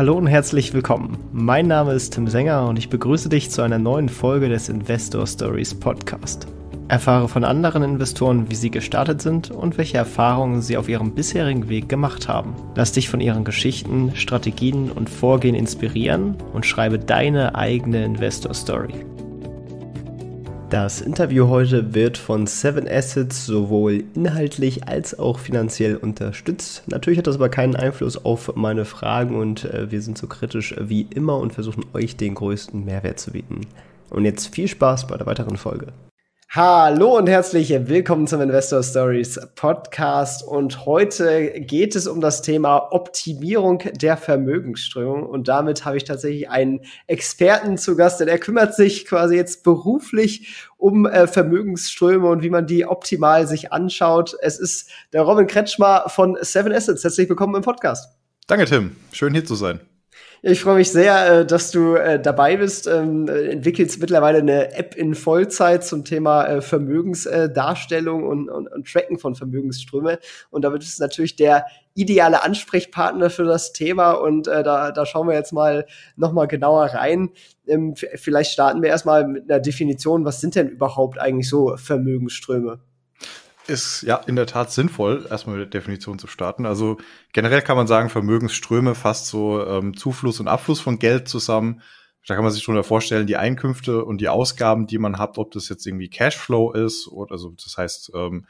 Hallo und herzlich willkommen. Mein Name ist Tim Sänger und ich begrüße dich zu einer neuen Folge des Investor Stories Podcast. Erfahre von anderen Investoren, wie sie gestartet sind und welche Erfahrungen sie auf ihrem bisherigen Weg gemacht haben. Lass dich von ihren Geschichten, Strategien und Vorgehen inspirieren und schreibe deine eigene Investor Story. Das Interview heute wird von Seven Assets sowohl inhaltlich als auch finanziell unterstützt. Natürlich hat das aber keinen Einfluss auf meine Fragen und äh, wir sind so kritisch wie immer und versuchen euch den größten Mehrwert zu bieten. Und jetzt viel Spaß bei der weiteren Folge. Hallo und herzlich willkommen zum Investor Stories Podcast. Und heute geht es um das Thema Optimierung der Vermögensströmung. Und damit habe ich tatsächlich einen Experten zu Gast, denn er kümmert sich quasi jetzt beruflich um äh, Vermögensströme und wie man die optimal sich anschaut. Es ist der Robin Kretschmer von Seven Assets. Herzlich willkommen im Podcast. Danke, Tim. Schön hier zu sein. Ich freue mich sehr, äh, dass du äh, dabei bist. Ähm, äh, entwickelst mittlerweile eine App in Vollzeit zum Thema Vermögensdarstellung und, und, und Tracken von Vermögensströme. Und damit ist natürlich der ideale Ansprechpartner für das Thema. Und da, da schauen wir jetzt mal nochmal genauer rein. Ähm, vielleicht starten wir erstmal mit einer Definition. Was sind denn überhaupt eigentlich so Vermögensströme? ist ja in der Tat sinnvoll, erstmal mit der Definition zu starten. Also generell kann man sagen, Vermögensströme fasst so ähm, Zufluss und Abfluss von Geld zusammen. Da kann man sich schon vorstellen, die Einkünfte und die Ausgaben, die man hat, ob das jetzt irgendwie Cashflow ist oder also das heißt ähm,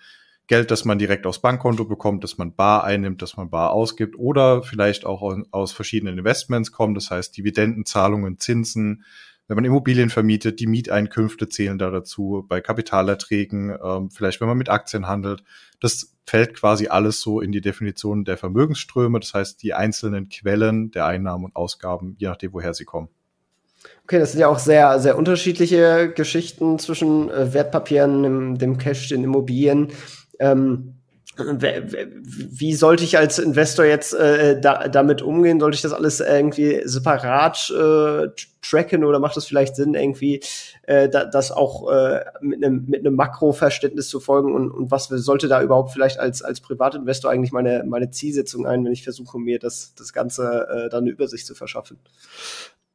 Geld, das man direkt aufs Bankkonto bekommt, dass man bar einnimmt, dass man bar ausgibt oder vielleicht auch aus verschiedenen Investments kommt, das heißt Dividendenzahlungen, Zinsen, wenn man Immobilien vermietet, die Mieteinkünfte zählen da dazu, bei Kapitalerträgen, ähm, vielleicht wenn man mit Aktien handelt. Das fällt quasi alles so in die Definition der Vermögensströme, das heißt die einzelnen Quellen der Einnahmen und Ausgaben, je nachdem, woher sie kommen. Okay, das sind ja auch sehr, sehr unterschiedliche Geschichten zwischen äh, Wertpapieren, dem, dem Cash, den Immobilien. Ähm, äh, wie sollte ich als Investor jetzt äh, da, damit umgehen? Sollte ich das alles irgendwie separat äh, tracken oder macht es vielleicht Sinn, irgendwie äh, da, das auch äh, mit einem mit Makroverständnis zu folgen? Und, und was sollte da überhaupt vielleicht als, als Privatinvestor eigentlich meine, meine Zielsetzung ein, wenn ich versuche, mir das, das Ganze äh, dann eine Übersicht zu verschaffen?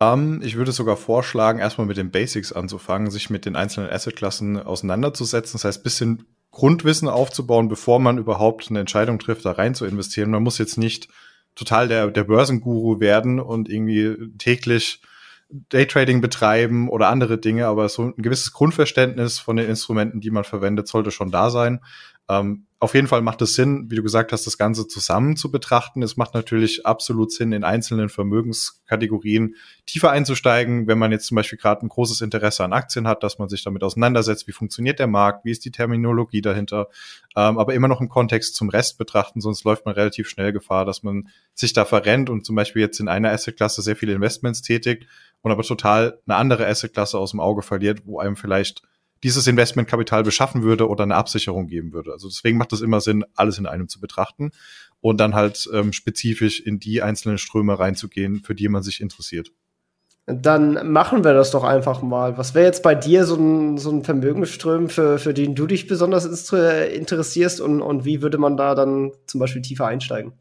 Um, ähm, ich würde sogar vorschlagen, erstmal mit den Basics anzufangen, sich mit den einzelnen Assetklassen auseinanderzusetzen. Das heißt, ein bisschen Grundwissen aufzubauen, bevor man überhaupt eine Entscheidung trifft, da rein zu investieren. Man muss jetzt nicht total der, der Börsenguru werden und irgendwie täglich Daytrading betreiben oder andere Dinge, aber so ein gewisses Grundverständnis von den Instrumenten, die man verwendet, sollte schon da sein. Ähm, auf jeden Fall macht es Sinn, wie du gesagt hast, das Ganze zusammen zu betrachten. Es macht natürlich absolut Sinn, in einzelnen Vermögenskategorien tiefer einzusteigen, wenn man jetzt zum Beispiel gerade ein großes Interesse an Aktien hat, dass man sich damit auseinandersetzt, wie funktioniert der Markt, wie ist die Terminologie dahinter, ähm, aber immer noch im Kontext zum Rest betrachten, sonst läuft man relativ schnell Gefahr, dass man sich da verrennt und zum Beispiel jetzt in einer Assetklasse sehr viele Investments tätigt und aber total eine andere Assetklasse aus dem Auge verliert, wo einem vielleicht dieses Investmentkapital beschaffen würde oder eine Absicherung geben würde. Also deswegen macht es immer Sinn, alles in einem zu betrachten und dann halt ähm, spezifisch in die einzelnen Ströme reinzugehen, für die man sich interessiert. Dann machen wir das doch einfach mal. Was wäre jetzt bei dir so ein, so ein Vermögensström, für, für den du dich besonders interessierst und, und wie würde man da dann zum Beispiel tiefer einsteigen?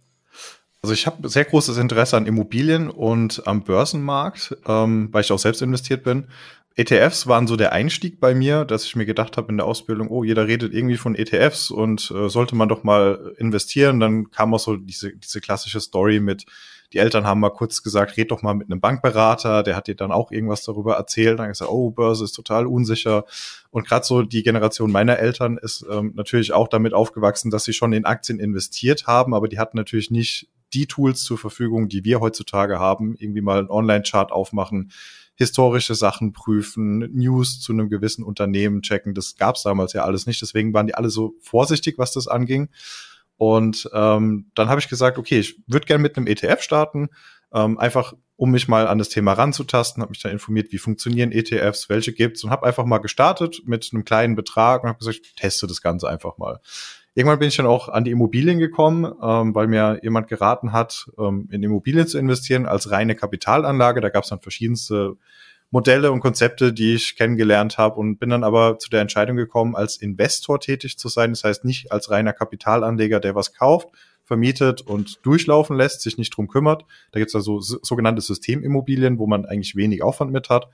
Also ich habe sehr großes Interesse an Immobilien und am Börsenmarkt, ähm, weil ich auch selbst investiert bin. ETFs waren so der Einstieg bei mir, dass ich mir gedacht habe in der Ausbildung, oh, jeder redet irgendwie von ETFs und äh, sollte man doch mal investieren. Dann kam auch so diese, diese klassische Story mit, die Eltern haben mal kurz gesagt, red doch mal mit einem Bankberater, der hat dir dann auch irgendwas darüber erzählt. Dann gesagt, oh, Börse ist total unsicher. Und gerade so die Generation meiner Eltern ist ähm, natürlich auch damit aufgewachsen, dass sie schon in Aktien investiert haben, aber die hatten natürlich nicht die Tools zur Verfügung, die wir heutzutage haben, irgendwie mal einen Online-Chart aufmachen, historische Sachen prüfen, News zu einem gewissen Unternehmen checken. Das gab es damals ja alles nicht. Deswegen waren die alle so vorsichtig, was das anging. Und ähm, dann habe ich gesagt, okay, ich würde gerne mit einem ETF starten, ähm, einfach um mich mal an das Thema ranzutasten, habe mich dann informiert, wie funktionieren ETFs, welche gibt's und habe einfach mal gestartet mit einem kleinen Betrag und habe gesagt, ich teste das Ganze einfach mal. Irgendwann bin ich dann auch an die Immobilien gekommen, ähm, weil mir jemand geraten hat, ähm, in Immobilien zu investieren als reine Kapitalanlage. Da gab es dann verschiedenste Modelle und Konzepte, die ich kennengelernt habe und bin dann aber zu der Entscheidung gekommen, als Investor tätig zu sein. Das heißt nicht als reiner Kapitalanleger, der was kauft, vermietet und durchlaufen lässt, sich nicht drum kümmert. Da gibt es also sogenannte Systemimmobilien, wo man eigentlich wenig Aufwand mit hat,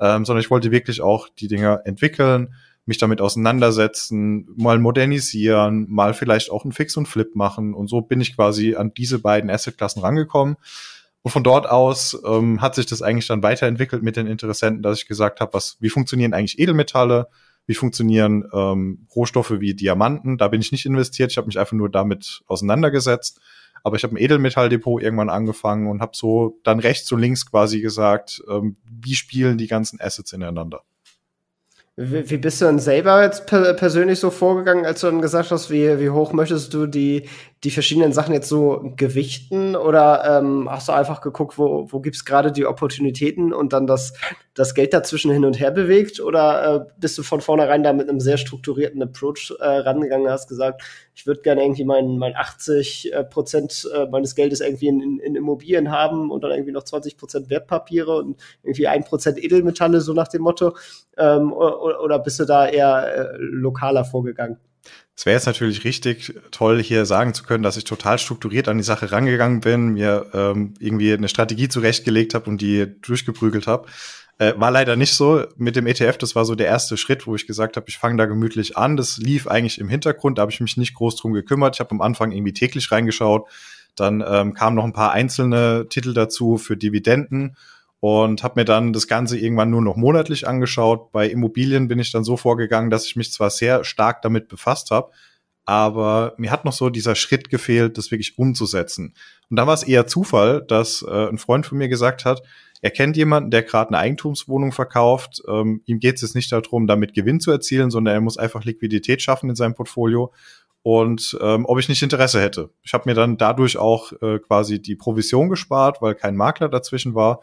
ähm, sondern ich wollte wirklich auch die Dinger entwickeln, mich damit auseinandersetzen, mal modernisieren, mal vielleicht auch einen Fix und Flip machen. Und so bin ich quasi an diese beiden Assetklassen rangekommen. Und von dort aus ähm, hat sich das eigentlich dann weiterentwickelt mit den Interessenten, dass ich gesagt habe, was, wie funktionieren eigentlich Edelmetalle, wie funktionieren ähm, Rohstoffe wie Diamanten. Da bin ich nicht investiert, ich habe mich einfach nur damit auseinandergesetzt. Aber ich habe ein Edelmetalldepot irgendwann angefangen und habe so dann rechts und links quasi gesagt, ähm, wie spielen die ganzen Assets ineinander. Wie, wie, bist du denn selber jetzt per persönlich so vorgegangen, als du dann gesagt hast, wie, wie hoch möchtest du die, die verschiedenen Sachen jetzt so gewichten oder ähm, hast du einfach geguckt, wo, wo gibt es gerade die Opportunitäten und dann das, das Geld dazwischen hin und her bewegt oder äh, bist du von vornherein da mit einem sehr strukturierten Approach äh, rangegangen, hast gesagt, ich würde gerne irgendwie mein, mein 80 äh, Prozent äh, meines Geldes irgendwie in, in, Immobilien haben und dann irgendwie noch 20 Prozent Wertpapiere und irgendwie ein Prozent Edelmetalle, so nach dem Motto ähm, oder, oder bist du da eher äh, lokaler vorgegangen? Es wäre jetzt natürlich richtig toll, hier sagen zu können, dass ich total strukturiert an die Sache rangegangen bin, mir ähm, irgendwie eine Strategie zurechtgelegt habe und die durchgeprügelt habe. Äh, war leider nicht so mit dem ETF. Das war so der erste Schritt, wo ich gesagt habe, ich fange da gemütlich an. Das lief eigentlich im Hintergrund, da habe ich mich nicht groß drum gekümmert. Ich habe am Anfang irgendwie täglich reingeschaut. Dann ähm, kamen noch ein paar einzelne Titel dazu für Dividenden und habe mir dann das Ganze irgendwann nur noch monatlich angeschaut. Bei Immobilien bin ich dann so vorgegangen, dass ich mich zwar sehr stark damit befasst habe, aber mir hat noch so dieser Schritt gefehlt, das wirklich umzusetzen. Und da war es eher Zufall, dass äh, ein Freund von mir gesagt hat, er kennt jemanden, der gerade eine Eigentumswohnung verkauft. Ähm, ihm geht es jetzt nicht darum, damit Gewinn zu erzielen, sondern er muss einfach Liquidität schaffen in seinem Portfolio. Und ähm, ob ich nicht Interesse hätte. Ich habe mir dann dadurch auch äh, quasi die Provision gespart, weil kein Makler dazwischen war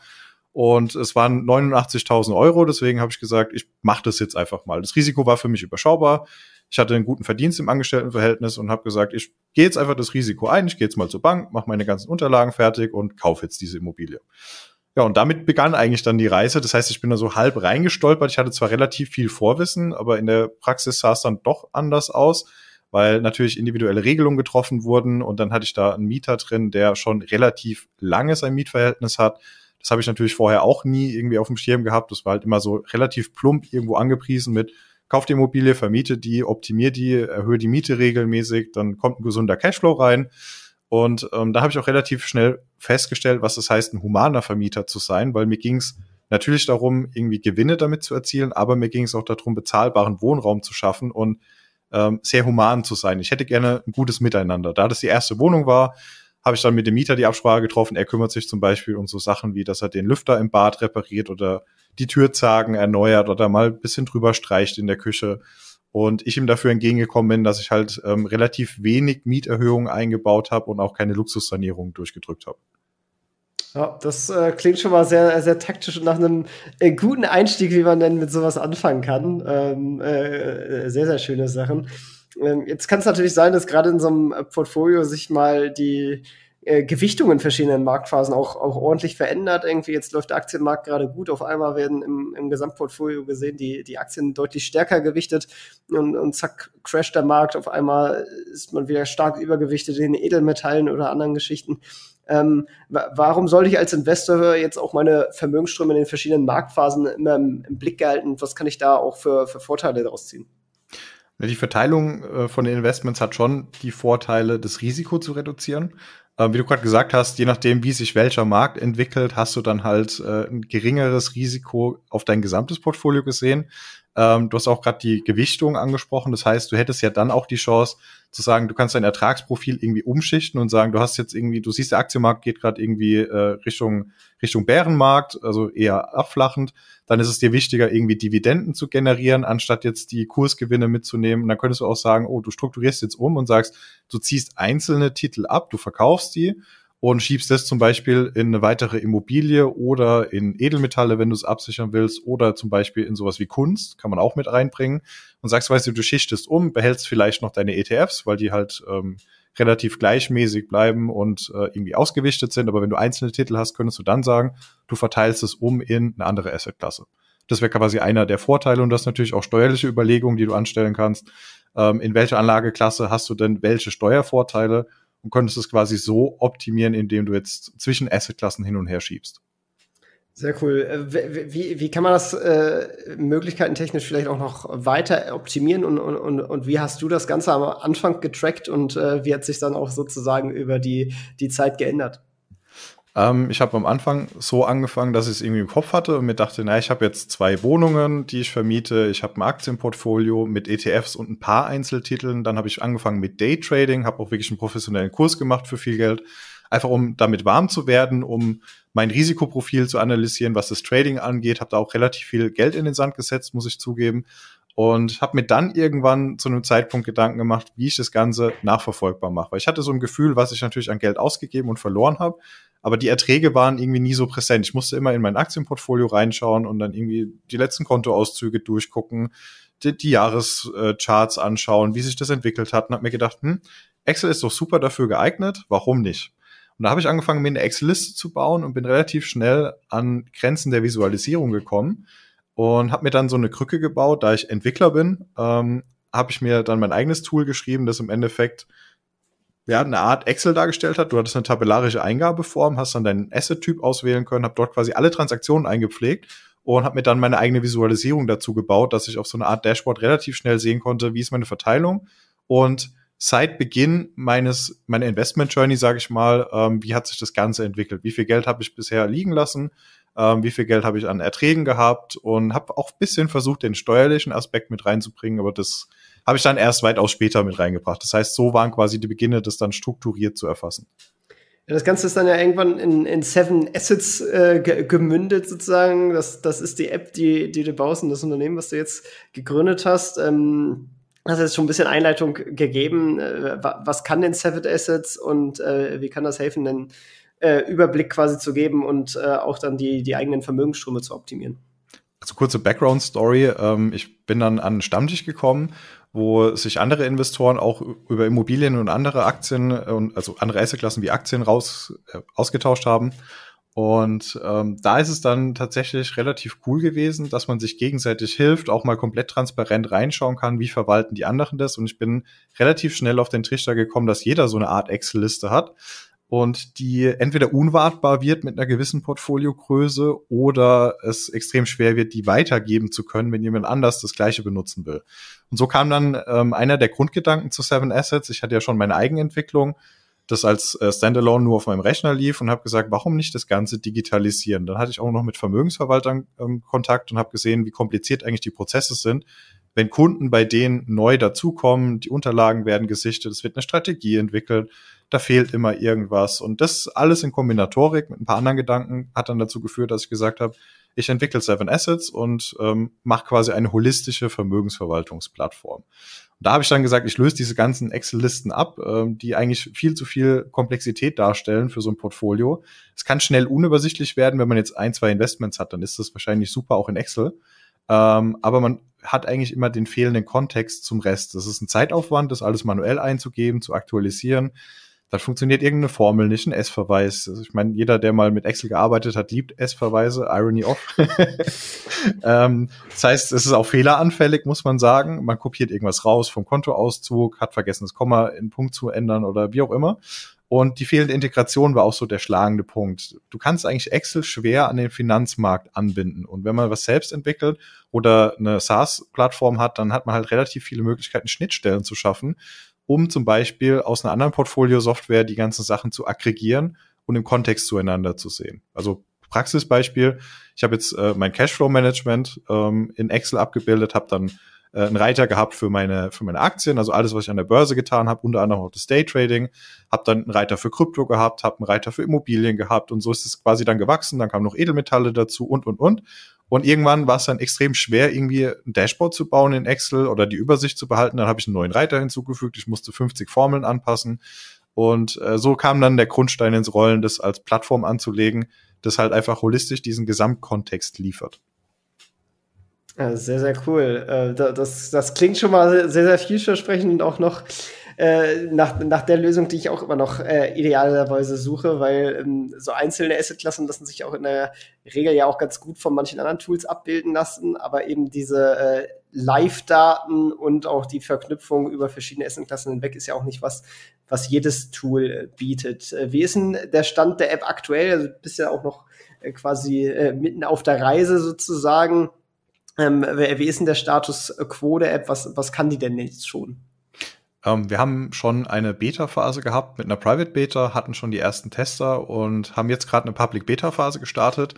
und es waren 89.000 Euro, deswegen habe ich gesagt, ich mache das jetzt einfach mal. Das Risiko war für mich überschaubar. Ich hatte einen guten Verdienst im Angestelltenverhältnis und habe gesagt, ich gehe jetzt einfach das Risiko ein, ich gehe jetzt mal zur Bank, mache meine ganzen Unterlagen fertig und kaufe jetzt diese Immobilie. Ja, und damit begann eigentlich dann die Reise. Das heißt, ich bin da so halb reingestolpert. Ich hatte zwar relativ viel Vorwissen, aber in der Praxis sah es dann doch anders aus, weil natürlich individuelle Regelungen getroffen wurden und dann hatte ich da einen Mieter drin, der schon relativ lange sein Mietverhältnis hat das habe ich natürlich vorher auch nie irgendwie auf dem Schirm gehabt. Das war halt immer so relativ plump irgendwo angepriesen mit kauft die Immobilie, vermietet die, optimiert die, erhöhe die Miete regelmäßig, dann kommt ein gesunder Cashflow rein. Und ähm, da habe ich auch relativ schnell festgestellt, was es das heißt, ein humaner Vermieter zu sein, weil mir ging es natürlich darum, irgendwie Gewinne damit zu erzielen, aber mir ging es auch darum, bezahlbaren Wohnraum zu schaffen und ähm, sehr human zu sein. Ich hätte gerne ein gutes Miteinander. Da das die erste Wohnung war, habe ich dann mit dem Mieter die Absprache getroffen. Er kümmert sich zum Beispiel um so Sachen wie, dass er den Lüfter im Bad repariert oder die Türzagen erneuert oder mal ein bisschen drüber streicht in der Küche. Und ich ihm dafür entgegengekommen bin, dass ich halt ähm, relativ wenig Mieterhöhungen eingebaut habe und auch keine Luxussanierung durchgedrückt habe. Ja, das äh, klingt schon mal sehr, sehr taktisch und nach einem äh, guten Einstieg, wie man denn mit sowas anfangen kann. Ähm, äh, äh sehr, sehr schöne Sachen. Ähm, jetzt kann es natürlich sein, dass gerade in so einem äh, Portfolio sich mal die äh, Gewichtung in verschiedenen Marktphasen auch, auch ordentlich verändert. Irgendwie jetzt läuft der Aktienmarkt gerade gut. Auf einmal werden im, im Gesamtportfolio gesehen die, die Aktien deutlich stärker gewichtet und, und zack, crasht der Markt. Auf einmal ist man wieder stark übergewichtet in Edelmetallen oder anderen Geschichten. Ähm, warum sollte ich als Investor jetzt auch meine Vermögensströme in den verschiedenen Marktphasen immer im, im Blick gehalten? Was kann ich da auch für, für Vorteile daraus ziehen? Die Verteilung äh, von den Investments hat schon die Vorteile, das Risiko zu reduzieren. Ähm, wie du gerade gesagt hast, je nachdem, wie sich welcher Markt entwickelt, hast du dann halt äh, ein geringeres Risiko auf dein gesamtes Portfolio gesehen. Ähm, du hast auch gerade die Gewichtung angesprochen. Das heißt, du hättest ja dann auch die Chance zu sagen, du kannst dein Ertragsprofil irgendwie umschichten und sagen, du hast jetzt irgendwie, du siehst, der Aktienmarkt geht gerade irgendwie äh, Richtung, Richtung Bärenmarkt, also eher abflachend. Dann ist es dir wichtiger, irgendwie Dividenden zu generieren, anstatt jetzt die Kursgewinne mitzunehmen. Und dann könntest du auch sagen, oh, du strukturierst jetzt um und sagst, du ziehst einzelne Titel ab, du verkaufst die und schiebst das zum Beispiel in eine weitere Immobilie oder in Edelmetalle, wenn du es absichern willst, oder zum Beispiel in sowas wie Kunst, kann man auch mit reinbringen und sagst, weißt du, du schichtest um, behältst vielleicht noch deine ETFs, weil die halt ähm, relativ gleichmäßig bleiben und äh, irgendwie ausgewichtet sind. Aber wenn du einzelne Titel hast, könntest du dann sagen, du verteilst es um in eine andere Assetklasse. Das wäre quasi einer der Vorteile und das natürlich auch steuerliche Überlegungen, die du anstellen kannst. Ähm, in welcher Anlageklasse hast du denn welche Steuervorteile? und könntest es quasi so optimieren, indem du jetzt zwischen Assetklassen hin und her schiebst. Sehr cool. Äh, wie, wie kann man das äh, Möglichkeiten technisch vielleicht auch noch weiter optimieren und, und, und wie hast du das Ganze am Anfang getrackt und äh, wie hat sich dann auch sozusagen über die, die Zeit geändert? Ähm, ich habe am Anfang so angefangen, dass ich es irgendwie im Kopf hatte und mir dachte, naja, ich habe jetzt zwei Wohnungen, die ich vermiete, ich habe ein Aktienportfolio mit ETFs und ein paar Einzeltiteln. Dann habe ich angefangen mit Daytrading, habe auch wirklich einen professionellen Kurs gemacht für viel Geld, einfach um damit warm zu werden, um mein Risikoprofil zu analysieren, was das Trading angeht. Habe da auch relativ viel Geld in den Sand gesetzt, muss ich zugeben und habe mir dann irgendwann zu einem Zeitpunkt Gedanken gemacht, wie ich das Ganze nachverfolgbar mache. Weil ich hatte so ein Gefühl, was ich natürlich an Geld ausgegeben und verloren habe, aber die Erträge waren irgendwie nie so präsent. Ich musste immer in mein Aktienportfolio reinschauen und dann irgendwie die letzten Kontoauszüge durchgucken, die, die Jahrescharts anschauen, wie sich das entwickelt hat und habe mir gedacht, hm, Excel ist doch super dafür geeignet, warum nicht? Und da habe ich angefangen, mir eine Excel-Liste zu bauen und bin relativ schnell an Grenzen der Visualisierung gekommen und habe mir dann so eine Krücke gebaut, da ich Entwickler bin, ähm, habe ich mir dann mein eigenes Tool geschrieben, das im Endeffekt ja, eine Art Excel dargestellt hat. Du hattest eine tabellarische Eingabeform, hast dann deinen Asset-Typ auswählen können, habe dort quasi alle Transaktionen eingepflegt und habe mir dann meine eigene Visualisierung dazu gebaut, dass ich auf so eine Art Dashboard relativ schnell sehen konnte, wie ist meine Verteilung und seit Beginn meines meiner Investment Journey, sage ich mal, ähm, wie hat sich das Ganze entwickelt? Wie viel Geld habe ich bisher liegen lassen? ähm, wie viel Geld habe ich an Erträgen gehabt und habe auch ein bisschen versucht, den steuerlichen Aspekt mit reinzubringen, aber das habe ich dann erst weitaus später mit reingebracht. Das heißt, so waren quasi die Beginne, das dann strukturiert zu erfassen. Das Ganze ist dann ja irgendwann in, in Seven Assets äh, ge gemündet sozusagen. Das, das ist die App, die, die du baust und das Unternehmen, was du jetzt gegründet hast. Ähm, hast jetzt schon ein bisschen Einleitung gegeben. Äh, was kann denn Seven Assets und äh, wie kann das helfen, denn äh, Überblick quasi zu geben und äh, auch dann die, die eigenen Vermögensströme zu optimieren. Also kurze Background-Story. Ähm, ich bin dann an einen Stammtisch gekommen, wo sich andere Investoren auch über Immobilien und andere Aktien, äh, und also andere Assetklassen wie Aktien raus, äh, ausgetauscht haben. Und ähm, da ist es dann tatsächlich relativ cool gewesen, dass man sich gegenseitig hilft, auch mal komplett transparent reinschauen kann, wie verwalten die anderen das. Und ich bin relativ schnell auf den Trichter gekommen, dass jeder so eine Art Excel-Liste hat, und die entweder unwartbar wird mit einer gewissen Portfoliogröße oder es extrem schwer wird, die weitergeben zu können, wenn jemand anders das gleiche benutzen will. Und so kam dann ähm, einer der Grundgedanken zu Seven Assets. Ich hatte ja schon meine Eigenentwicklung, das als äh, Standalone nur auf meinem Rechner lief und habe gesagt, warum nicht das Ganze digitalisieren? Dann hatte ich auch noch mit Vermögensverwaltern ähm, Kontakt und habe gesehen, wie kompliziert eigentlich die Prozesse sind, wenn Kunden bei denen neu dazukommen, die Unterlagen werden gesichtet, es wird eine Strategie entwickelt, da fehlt immer irgendwas. Und das alles in Kombinatorik mit ein paar anderen Gedanken hat dann dazu geführt, dass ich gesagt habe, ich entwickle Seven Assets und ähm, mache quasi eine holistische Vermögensverwaltungsplattform. Und da habe ich dann gesagt, ich löse diese ganzen Excel-Listen ab, ähm, die eigentlich viel zu viel Komplexität darstellen für so ein Portfolio. Es kann schnell unübersichtlich werden, wenn man jetzt ein, zwei Investments hat, dann ist das wahrscheinlich super auch in Excel. Ähm, aber man hat eigentlich immer den fehlenden Kontext zum Rest. Das ist ein Zeitaufwand, das alles manuell einzugeben, zu aktualisieren dann funktioniert irgendeine Formel nicht, ein S-Verweis. Also ich meine, jeder, der mal mit Excel gearbeitet hat, liebt S-Verweise, Irony off. ähm, das heißt, es ist auch fehleranfällig, muss man sagen. Man kopiert irgendwas raus vom Kontoauszug, hat vergessen, das Komma in Punkt zu ändern oder wie auch immer. Und die fehlende Integration war auch so der schlagende Punkt. Du kannst eigentlich Excel schwer an den Finanzmarkt anbinden. Und wenn man was selbst entwickelt oder eine SaaS-Plattform hat, dann hat man halt relativ viele Möglichkeiten, Schnittstellen zu schaffen um zum Beispiel aus einer anderen Portfolio-Software die ganzen Sachen zu aggregieren und im Kontext zueinander zu sehen. Also Praxisbeispiel, ich habe jetzt äh, mein Cashflow-Management ähm, in Excel abgebildet, habe dann äh, einen Reiter gehabt für meine, für meine Aktien, also alles, was ich an der Börse getan habe, unter anderem auch das Daytrading, habe dann einen Reiter für Krypto gehabt, habe einen Reiter für Immobilien gehabt und so ist es quasi dann gewachsen, dann kamen noch Edelmetalle dazu und, und, und. Und irgendwann war es dann extrem schwer, irgendwie ein Dashboard zu bauen in Excel oder die Übersicht zu behalten. Dann habe ich einen neuen Reiter hinzugefügt. Ich musste 50 Formeln anpassen. Und äh, so kam dann der Grundstein ins Rollen, das als Plattform anzulegen, das halt einfach holistisch diesen Gesamtkontext liefert. Ja, äh, sehr, sehr cool. Äh, das, das klingt schon mal sehr, sehr vielversprechend und auch noch äh, nach, nach der Lösung, die ich auch immer noch äh, idealerweise suche, weil ähm, so einzelne Assetklassen lassen sich auch in der Regel ja auch ganz gut von manchen anderen Tools abbilden lassen, aber eben diese äh, Live-Daten und auch die Verknüpfung über verschiedene Assetklassen hinweg ist ja auch nicht was, was jedes Tool bietet. wie ist denn der Stand der App aktuell? Also bist ja auch noch quasi mitten auf der Reise sozusagen. Ähm, wie ist denn der Status Quo der App? Was, was kann die denn jetzt schon? Ähm, wir haben schon eine Beta-Phase gehabt mit einer Private Beta, hatten schon die ersten Tester und haben jetzt gerade eine Public Beta-Phase gestartet.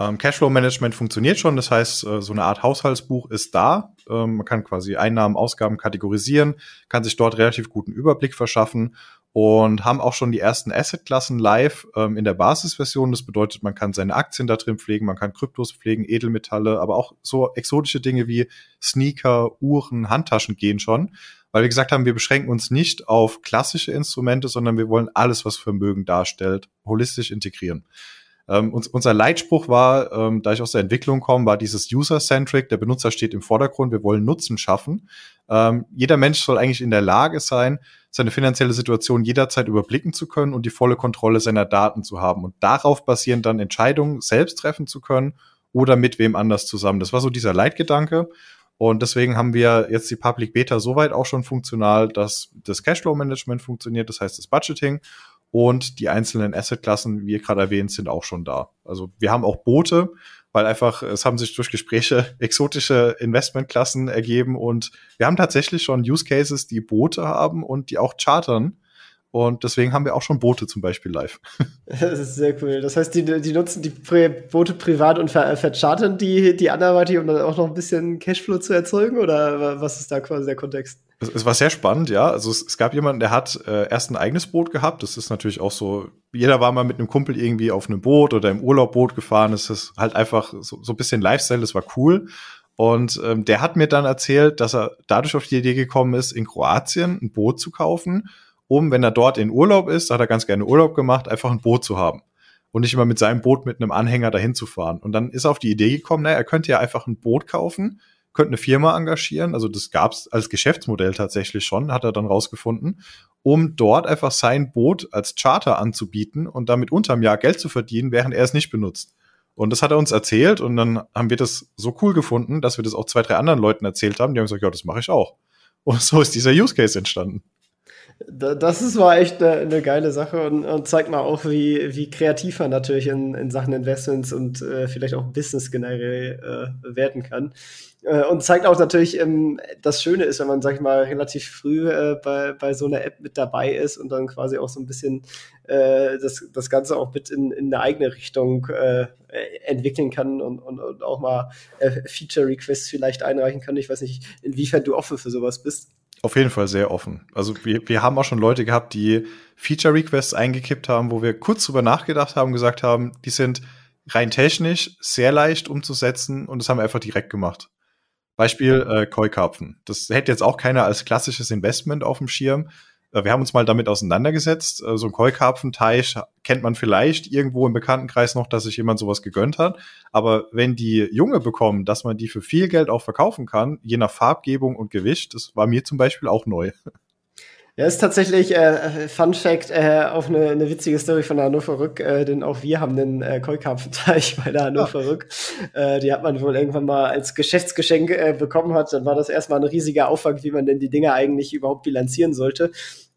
Ähm, Cashflow-Management funktioniert schon, das heißt, äh, so eine Art Haushaltsbuch ist da. Ähm, man kann quasi Einnahmen, Ausgaben kategorisieren, kann sich dort relativ guten Überblick verschaffen und haben auch schon die ersten Assetklassen live ähm, in der Basisversion. Das bedeutet, man kann seine Aktien da drin pflegen, man kann Kryptos pflegen, Edelmetalle, aber auch so exotische Dinge wie Sneaker, Uhren, Handtaschen gehen schon, weil wir gesagt haben, wir beschränken uns nicht auf klassische Instrumente, sondern wir wollen alles, was Vermögen darstellt, holistisch integrieren. Ähm, uns, unser Leitspruch war, ähm, da ich aus der Entwicklung komme, war dieses User-Centric, der Benutzer steht im Vordergrund, wir wollen Nutzen schaffen. Ähm, jeder Mensch soll eigentlich in der Lage sein, seine finanzielle Situation jederzeit überblicken zu können und die volle Kontrolle seiner Daten zu haben und darauf basierend dann Entscheidungen selbst treffen zu können oder mit wem anders zusammen. Das war so dieser Leitgedanke. Und deswegen haben wir jetzt die Public Beta soweit auch schon funktional, dass das Cashflow Management funktioniert, das heißt das Budgeting und die einzelnen Assetklassen, wie gerade erwähnt, sind auch schon da. Also wir haben auch Boote, weil einfach es haben sich durch Gespräche exotische Investmentklassen ergeben und wir haben tatsächlich schon Use Cases, die Boote haben und die auch chartern und deswegen haben wir auch schon Boote zum Beispiel live. Das ist sehr cool. Das heißt, die, die nutzen die Pri Boote privat und ver verchartern die, die anderweitig, um dann auch noch ein bisschen Cashflow zu erzeugen? Oder was ist da quasi der Kontext? Es, es war sehr spannend, ja. Also es, es gab jemanden, der hat äh, erst ein eigenes Boot gehabt. Das ist natürlich auch so, jeder war mal mit einem Kumpel irgendwie auf einem Boot oder im Urlaub Boot gefahren. Es ist halt einfach so, so ein bisschen Lifestyle, das war cool. Und ähm, der hat mir dann erzählt, dass er dadurch auf die Idee gekommen ist, in Kroatien ein Boot zu kaufen um, wenn er dort in Urlaub ist, da hat er ganz gerne Urlaub gemacht, einfach ein Boot zu haben und nicht immer mit seinem Boot mit einem Anhänger dahin zu fahren. Und dann ist er auf die Idee gekommen, naja, er könnte ja einfach ein Boot kaufen, könnte eine Firma engagieren, also das gab es als Geschäftsmodell tatsächlich schon, hat er dann rausgefunden, um dort einfach sein Boot als Charter anzubieten und damit unterm Jahr Geld zu verdienen, während er es nicht benutzt. Und das hat er uns erzählt und dann haben wir das so cool gefunden, dass wir das auch zwei, drei anderen Leuten erzählt haben. Die haben gesagt, ja, das mache ich auch. Und so ist dieser Use Case entstanden. Das ist, war echt eine, eine geile Sache und, und, zeigt mal auch, wie, wie kreativ man natürlich in, in Sachen Investments und äh, vielleicht auch Business generell äh, werden kann. Äh, und zeigt auch natürlich, ähm, das Schöne ist, wenn man, sag ich mal, relativ früh äh, bei, bei so einer App mit dabei ist und dann quasi auch so ein bisschen äh, das, das Ganze auch mit in, in eine eigene Richtung äh, entwickeln kann und, und, und auch mal Feature-Requests vielleicht einreichen kann. Ich weiß nicht, inwiefern du offen für sowas bist auf jeden Fall sehr offen. Also wir, wir haben auch schon Leute gehabt, die Feature-Requests eingekippt haben, wo wir kurz drüber nachgedacht haben, gesagt haben, die sind rein technisch sehr leicht umzusetzen und das haben wir einfach direkt gemacht. Beispiel äh, Keukarpfen. Das hätte jetzt auch keiner als klassisches Investment auf dem Schirm, äh, wir haben uns mal damit auseinandergesetzt. Äh, so ein Keukarpfenteich kennt man vielleicht irgendwo im Bekanntenkreis noch, dass sich jemand sowas gegönnt hat. Aber wenn die Junge bekommen, dass man die für viel Geld auch verkaufen kann, je nach Farbgebung und Gewicht, das war mir zum Beispiel auch neu. Ja, ist tatsächlich äh, Fun Fact äh, auf eine, eine, witzige Story von der Hannover Rück, äh, denn auch wir haben einen äh, Keukarpfenteich bei der Hannover oh. Rück. Äh, die hat man wohl irgendwann mal als Geschäftsgeschenk äh, bekommen hat. Dann war das erstmal ein riesiger Aufwand, wie man denn die Dinger eigentlich überhaupt bilanzieren sollte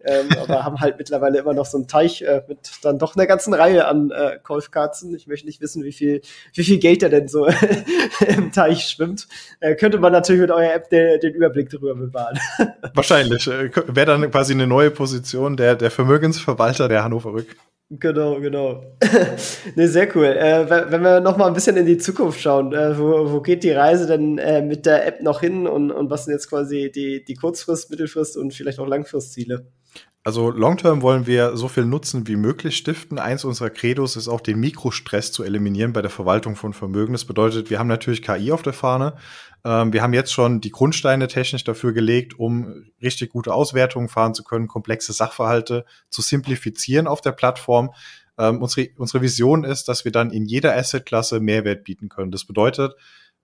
ähm, aber haben halt mittlerweile immer noch so einen Teich äh, mit dann doch einer ganzen Reihe an äh, Golfkarzen. Ich möchte nicht wissen, wie viel, wie viel Geld da denn so im Teich schwimmt. Äh, könnte man natürlich mit eurer App den, den Überblick darüber bewahren. Wahrscheinlich. Äh, wäre dann quasi eine neue Position der, der Vermögensverwalter der Hannover Rück. Genau, genau. ne, sehr cool. Äh, wenn wir noch mal ein bisschen in die Zukunft schauen, äh, wo, wo geht die Reise denn äh, mit der App noch hin und, und was sind jetzt quasi die, die Kurzfrist-, Mittelfrist- und vielleicht auch Langfristziele? Also long-term wollen wir so viel Nutzen wie möglich stiften. Eins unserer Credos ist auch, den Mikrostress zu eliminieren bei der Verwaltung von Vermögen. Das bedeutet, wir haben natürlich KI auf der Fahne. Ähm, wir haben jetzt schon die Grundsteine technisch dafür gelegt, um richtig gute Auswertungen fahren zu können, komplexe Sachverhalte zu simplifizieren auf der Plattform. Ähm, unsere, unsere Vision ist, dass wir dann in jeder Assetklasse Mehrwert bieten können. Das bedeutet,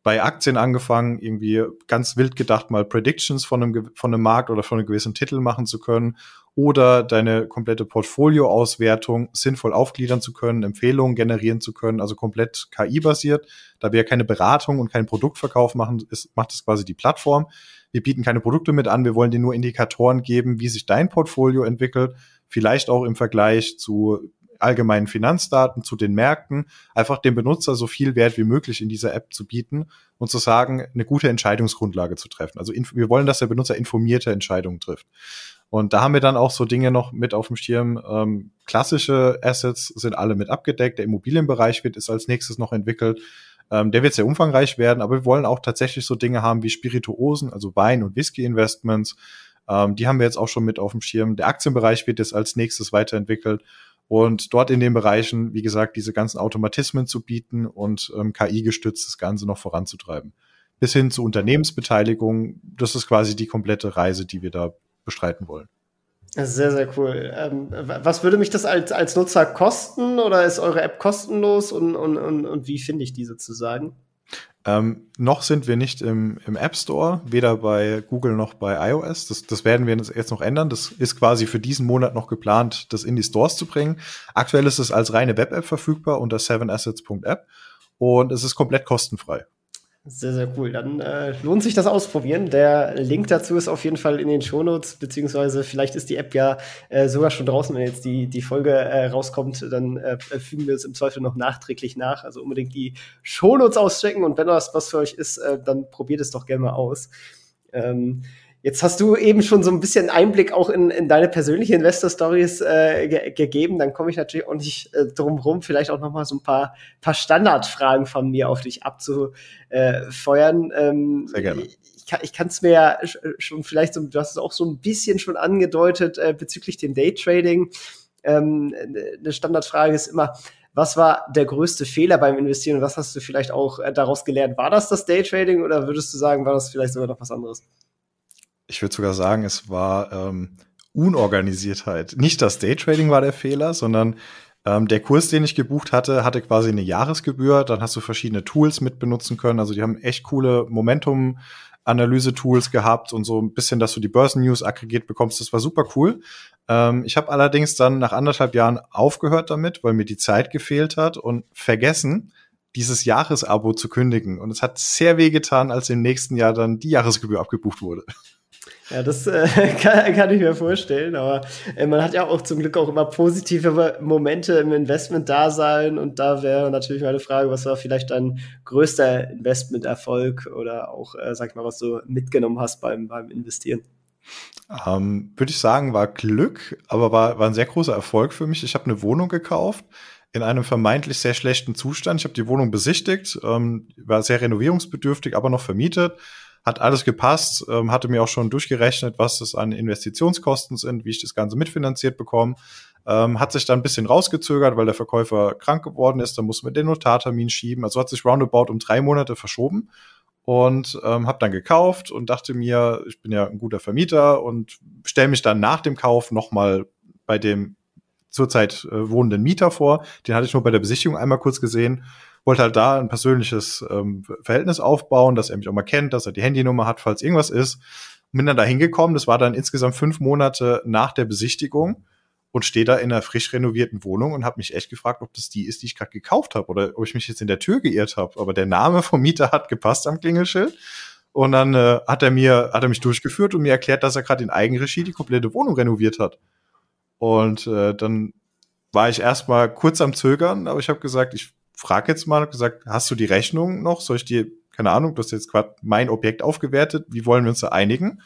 bei Aktien angefangen, irgendwie ganz wild gedacht mal Predictions von einem, von einem Markt oder von einem gewissen Titel machen zu können oder deine komplette Portfolioauswertung sinnvoll aufgliedern zu können, Empfehlungen generieren zu können, also komplett KI-basiert. Da wir keine Beratung und keinen Produktverkauf machen, ist, macht es quasi die Plattform. Wir bieten keine Produkte mit an, wir wollen dir nur Indikatoren geben, wie sich dein Portfolio entwickelt, vielleicht auch im Vergleich zu allgemeinen Finanzdaten zu den Märkten, einfach dem Benutzer so viel Wert wie möglich in dieser App zu bieten und zu sagen, eine gute Entscheidungsgrundlage zu treffen. Also wir wollen, dass der Benutzer informierte Entscheidungen trifft. Und da haben wir dann auch so Dinge noch mit auf dem Schirm. Ähm, klassische Assets sind alle mit abgedeckt. Der Immobilienbereich wird ist als nächstes noch entwickelt. Ähm, der wird sehr umfangreich werden, aber wir wollen auch tatsächlich so Dinge haben wie Spirituosen, also Wein- und Whisky-Investments. Ähm, die haben wir jetzt auch schon mit auf dem Schirm. Der Aktienbereich wird jetzt als nächstes weiterentwickelt und dort in den Bereichen, wie gesagt, diese ganzen Automatismen zu bieten und ähm, KI-gestützt das Ganze noch voranzutreiben. Bis hin zu Unternehmensbeteiligung. Das ist quasi die komplette Reise, die wir da bestreiten wollen. sehr, sehr cool. Ähm, was würde mich das als, als Nutzer kosten oder ist eure App kostenlos und, und, und, und wie finde ich diese zu sagen? Ähm, noch sind wir nicht im, im, App Store, weder bei Google noch bei iOS. Das, das, werden wir jetzt noch ändern. Das ist quasi für diesen Monat noch geplant, das in die Stores zu bringen. Aktuell ist es als reine Web-App verfügbar unter 7assets.app und es ist komplett kostenfrei. Sehr, sehr cool. Dann äh, lohnt sich das ausprobieren. Der Link dazu ist auf jeden Fall in den Shownotes, beziehungsweise vielleicht ist die App ja äh, sogar schon draußen, wenn jetzt die, die Folge äh, rauskommt, dann äh, fügen wir es im Zweifel noch nachträglich nach. Also unbedingt die Shownotes auschecken und wenn das was für euch ist, äh, dann probiert es doch gerne mal aus. Ähm, Jetzt hast du eben schon so ein bisschen Einblick auch in, in deine persönliche Investor-Stories äh, ge gegeben. Dann komme ich natürlich auch nicht äh, drum rum, vielleicht auch nochmal so ein paar, paar Standardfragen von mir auf dich abzufeuern. Ähm, Sehr gerne. Ich, ich kann es mir ja schon vielleicht, so, du hast es auch so ein bisschen schon angedeutet äh, bezüglich dem Daytrading. Ähm, eine Standardfrage ist immer, was war der größte Fehler beim Investieren was hast du vielleicht auch äh, daraus gelernt? War das das Daytrading oder würdest du sagen, war das vielleicht sogar noch was anderes? ich würde sogar sagen, es war ähm, Unorganisiertheit. Nicht das Daytrading war der Fehler, sondern ähm, der Kurs, den ich gebucht hatte, hatte quasi eine Jahresgebühr. Dann hast du verschiedene Tools mit benutzen können. Also die haben echt coole Momentum. Analyse-Tools gehabt und so ein bisschen, dass du die Börsen-News aggregiert bekommst. Das war super cool. Ähm, ich habe allerdings dann nach anderthalb Jahren aufgehört damit, weil mir die Zeit gefehlt hat und vergessen, dieses Jahresabo zu kündigen. Und es hat sehr weh getan, als im nächsten Jahr dann die Jahresgebühr abgebucht wurde. Ja, das äh, kann, kann, ich mir vorstellen, aber äh, man hat ja auch zum Glück auch immer positive Momente im Investment-Dasein und da wäre natürlich meine Frage, was war vielleicht dein größter Investment-Erfolg oder auch, äh, sag ich mal, was du mitgenommen hast beim, beim Investieren? Ähm, Würde ich sagen, war Glück, aber war, war ein sehr großer Erfolg für mich. Ich habe eine Wohnung gekauft in einem vermeintlich sehr schlechten Zustand. Ich habe die Wohnung besichtigt, ähm, war sehr renovierungsbedürftig, aber noch vermietet hat alles gepasst, ähm, hatte mir auch schon durchgerechnet, was das an Investitionskosten sind, wie ich das Ganze mitfinanziert bekomme. Ähm, hat sich dann ein bisschen rausgezögert, weil der Verkäufer krank geworden ist, dann mussten wir den Notartermin schieben. Also hat sich roundabout um drei Monate verschoben und ähm, habe dann gekauft und dachte mir, ich bin ja ein guter Vermieter und stelle mich dann nach dem Kauf nochmal bei dem zurzeit äh, wohnenden Mieter vor. Den hatte ich nur bei der Besichtigung einmal kurz gesehen wollte halt da ein persönliches ähm, Verhältnis aufbauen, dass er mich auch mal kennt, dass er die Handynummer hat, falls irgendwas ist. Und bin dann da hingekommen. Das war dann insgesamt fünf Monate nach der Besichtigung und stehe da in einer frisch renovierten Wohnung und habe mich echt gefragt, ob das die ist, die ich gerade gekauft habe oder ob ich mich jetzt in der Tür geirrt habe. Aber der Name vom Mieter hat gepasst am Klingelschild. Und dann äh, hat er mir, hat er mich durchgeführt und mir erklärt, dass er gerade in Eigenregie die komplette Wohnung renoviert hat. Und äh, dann war ich erstmal kurz am Zögern, aber ich habe gesagt, ich frage jetzt mal, gesagt, hast du die Rechnung noch? Soll ich dir, keine Ahnung, du hast jetzt gerade mein Objekt aufgewertet, wie wollen wir uns da einigen? Und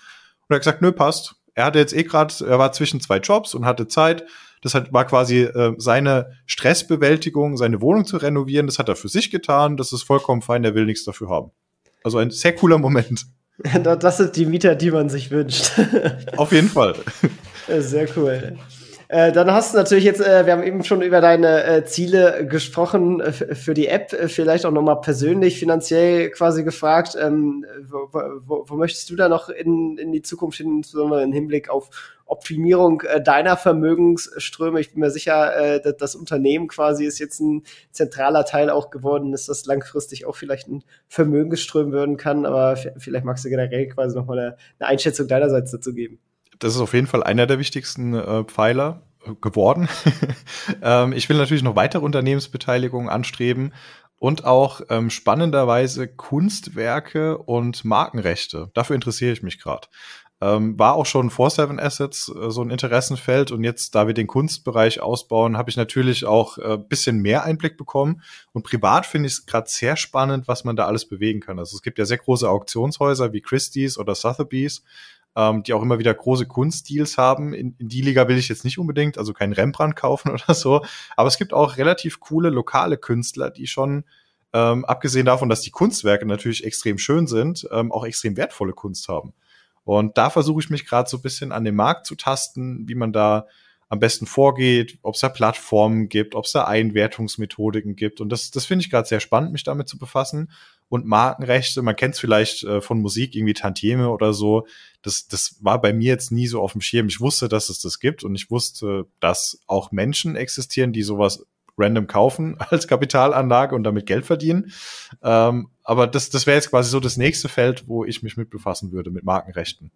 er hat gesagt, nö, passt. Er hatte jetzt eh gerade, er war zwischen zwei Jobs und hatte Zeit. Das war quasi äh, seine Stressbewältigung, seine Wohnung zu renovieren. Das hat er für sich getan. Das ist vollkommen fein. Er will nichts dafür haben. Also ein sehr cooler Moment. Das sind die Mieter, die man sich wünscht. Auf jeden Fall. Sehr cool. Äh, dann hast du natürlich jetzt, äh, wir haben eben schon über deine äh, Ziele äh, gesprochen äh, für die App, vielleicht auch nochmal persönlich, finanziell quasi gefragt. Ähm, wo, wo, wo, möchtest du da noch in, in die Zukunft hin, insbesondere im Hinblick auf Optimierung deiner Vermögensströme? Ich bin mir sicher, dass das Unternehmen quasi ist jetzt ein zentraler Teil auch geworden, dass das langfristig auch vielleicht ein Vermögensström werden kann, aber vielleicht magst du generell quasi nochmal eine, eine Einschätzung deinerseits dazu geben das ist auf jeden Fall einer der wichtigsten äh, Pfeiler geworden. ähm, ich will natürlich noch weitere Unternehmensbeteiligungen anstreben und auch ähm, spannenderweise Kunstwerke und Markenrechte. Dafür interessiere ich mich gerade. Ähm, war auch schon vor Seven Assets äh, so ein Interessenfeld und jetzt, da wir den Kunstbereich ausbauen, habe ich natürlich auch äh, bisschen mehr Einblick bekommen. Und privat finde ich es gerade sehr spannend, was man da alles bewegen kann. Also es gibt ja sehr große Auktionshäuser wie Christie's oder Sotheby's, ähm, die auch immer wieder große Kunstdeals haben. In, in die Liga will ich jetzt nicht unbedingt, also keinen Rembrandt kaufen oder so. Aber es gibt auch relativ coole lokale Künstler, die schon ähm, abgesehen davon, dass die Kunstwerke natürlich extrem schön sind, ähm, auch extrem wertvolle Kunst haben. Und da versuche ich mich gerade so ein bisschen an den Markt zu tasten, wie man da am besten vorgeht, ob es da Plattformen gibt, ob es da Einwertungsmethodiken gibt. Und das, das finde ich gerade sehr spannend, mich damit zu befassen und Markenrechte. Man kennt es vielleicht äh, von Musik, irgendwie Tantieme oder so. Das, das war bei mir jetzt nie so auf dem Schirm. Ich wusste, dass es das gibt und ich wusste, dass auch Menschen existieren, die sowas random kaufen als Kapitalanlage und damit Geld verdienen. Ähm, aber das, das wäre jetzt quasi so das nächste Feld, wo ich mich mit befassen würde, mit Markenrechten.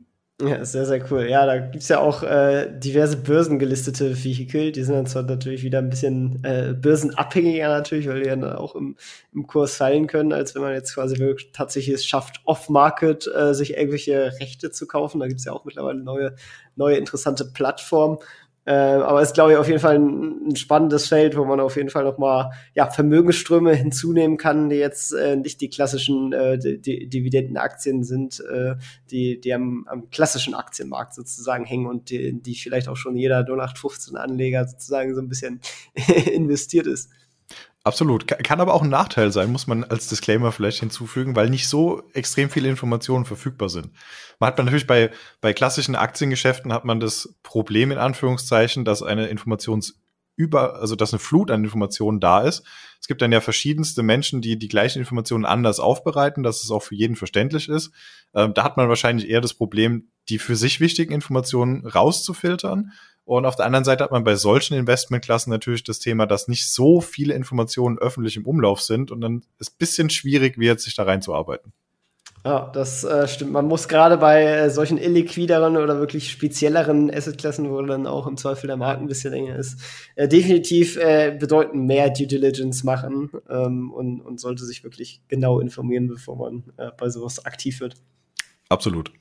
Ja, sehr, sehr cool. Ja, da gibt es ja auch äh, diverse börsengelistete Vehikel. Die sind dann zwar natürlich wieder ein bisschen äh, börsenabhängiger natürlich, weil die dann auch im, im Kurs fallen können, als wenn man jetzt quasi wirklich tatsächlich es schafft, off-market äh, sich irgendwelche Rechte zu kaufen. Da gibt es ja auch mittlerweile neue, neue interessante Plattformen. Äh, aber ist, glaube ich, auf jeden Fall ein, spannendes Feld, wo man auf jeden Fall nochmal ja, Vermögensströme hinzunehmen kann, die jetzt äh, nicht die klassischen äh, Dividendenaktien sind, äh, die, die am, am, klassischen Aktienmarkt sozusagen hängen und die, die vielleicht auch schon jeder 0815-Anleger sozusagen so ein bisschen investiert ist. Absolut. Kann aber auch ein Nachteil sein, muss man als Disclaimer vielleicht hinzufügen, weil nicht so extrem viele Informationen verfügbar sind. Man hat man natürlich bei, bei klassischen Aktiengeschäften hat man das Problem in Anführungszeichen, dass eine Informationsüber, also dass eine Flut an Informationen da ist. Es gibt dann ja verschiedenste Menschen, die die gleichen Informationen anders aufbereiten, dass es auch für jeden verständlich ist. Ähm, da hat man wahrscheinlich eher das Problem, die für sich wichtigen Informationen rauszufiltern und auf der anderen Seite hat man bei solchen Investmentklassen natürlich das Thema, dass nicht so viele Informationen öffentlich im Umlauf sind und dann ist bisschen schwierig wird, sich da reinzuarbeiten. Ja, das äh, stimmt. Man muss gerade bei äh, solchen illiquideren oder wirklich spezielleren Assetklassen, wo dann auch im Zweifel der Markt ein bisschen länger ist, äh, definitiv äh, bedeuten mehr Due Diligence machen ähm, und, und sollte sich wirklich genau informieren, bevor man äh, bei sowas aktiv wird. Absolut.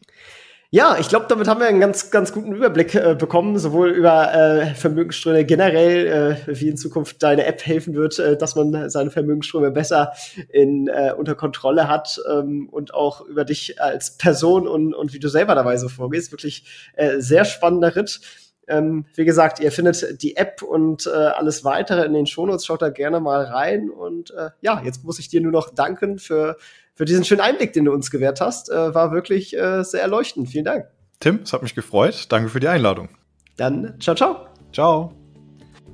Ja, ich glaube, damit haben wir einen ganz, ganz guten Überblick äh, bekommen, sowohl über äh, Vermögensströme generell, äh, wie in Zukunft deine App helfen wird, äh, dass man seine Vermögensströme besser in, äh, unter Kontrolle hat ähm, und auch über dich als Person und, und wie du selber dabei so vorgehst. Wirklich äh, sehr spannender Ritt. Ähm, wie gesagt, ihr findet die App und äh, alles weitere in den Shownotes. Schaut da gerne mal rein. Und äh, ja, jetzt muss ich dir nur noch danken für für diesen schönen Einblick, den du uns gewährt hast. Äh, war wirklich äh, sehr erleuchtend. Vielen Dank. Tim, es hat mich gefreut. Danke für die Einladung. Dann ciao, ciao. Ciao.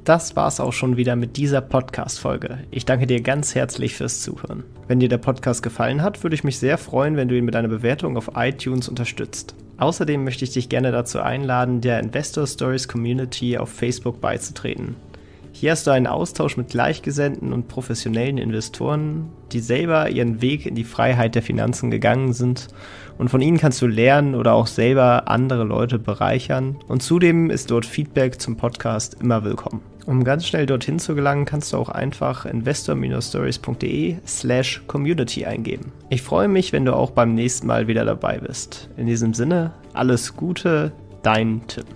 Das war's auch schon wieder mit dieser Podcast-Folge. Ich danke dir ganz herzlich fürs Zuhören. Wenn dir der Podcast gefallen hat, würde ich mich sehr freuen, wenn du ihn mit einer Bewertung auf iTunes unterstützt. Außerdem möchte ich dich gerne dazu einladen, der Investor Stories Community auf Facebook beizutreten. Hier hast du einen Austausch mit Gleichgesinnten und professionellen Investoren, die selber ihren Weg in die Freiheit der Finanzen gegangen sind. Und von ihnen kannst du lernen oder auch selber andere Leute bereichern. Und zudem ist dort Feedback zum Podcast immer willkommen. Um ganz schnell dorthin zu gelangen, kannst du auch einfach investor-stories.de slash community eingeben. Ich freue mich, wenn du auch beim nächsten Mal wieder dabei bist. In diesem Sinne, alles Gute, dein Tipp.